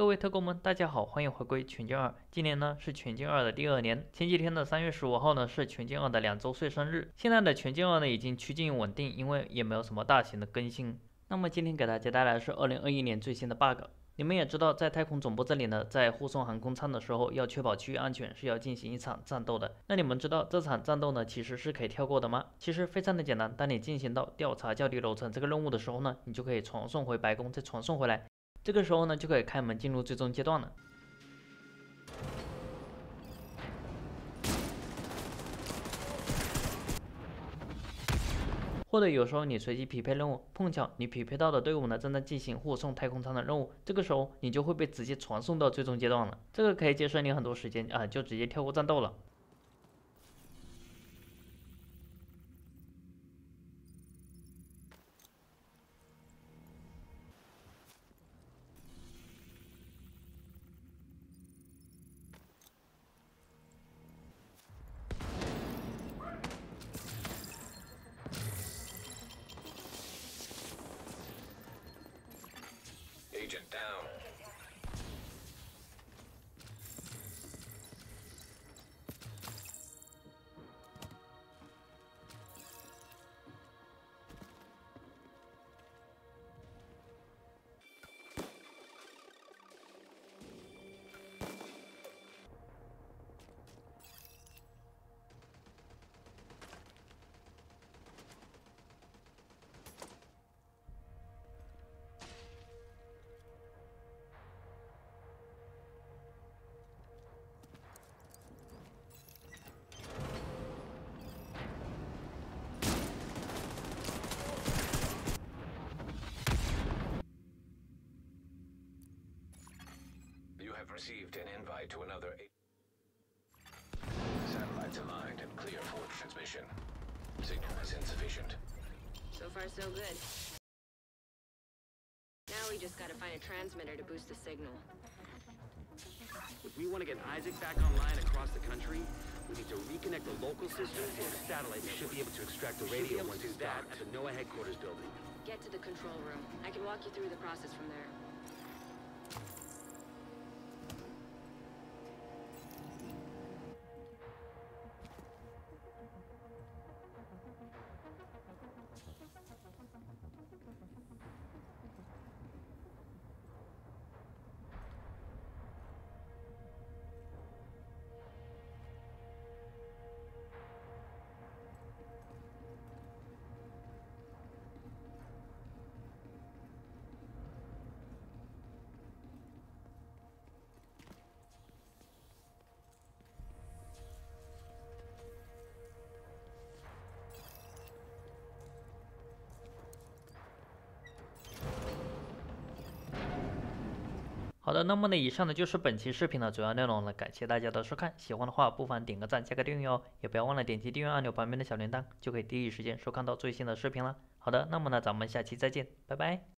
各位特工们，大家好，欢迎回归全境二。今年呢是全境二的第二年，前几天的三月十五号呢是全境二的两周岁生日。现在的全境二呢已经趋近稳定，因为也没有什么大型的更新。那么今天给大家带来的是二零二一年最新的 bug。你们也知道，在太空总部这里呢，在护送航空舱的时候，要确保区域安全是要进行一场战斗的。那你们知道这场战斗呢其实是可以跳过的吗？其实非常的简单，当你进行到调查较低楼层这个任务的时候呢，你就可以传送回白宫再传送回来。这个时候呢，就可以开门进入最终阶段了。或者有时候你随机匹配任务，碰巧你匹配到的队伍呢正在进行护送太空舱的任务，这个时候你就会被直接传送到最终阶段了。这个可以节省你很多时间啊，就直接跳过战斗了。have received an invite to another Satellites aligned and clear for transmission. Signal is insufficient. So far, so good. Now we just gotta find a transmitter to boost the signal. If we want to get Isaac back online across the country, we need to reconnect the local system to the satellite We should be able to extract the radio once it's back at the NOAA headquarters building. Get to the control room. I can walk you through the process from there. 好的，那么呢，以上呢就是本期视频的主要内容了。感谢大家的收看，喜欢的话不妨点个赞、加个订阅哦。也不要忘了点击订阅按钮旁边的小铃铛，就可以第一时间收看到最新的视频了。好的，那么呢，咱们下期再见，拜拜。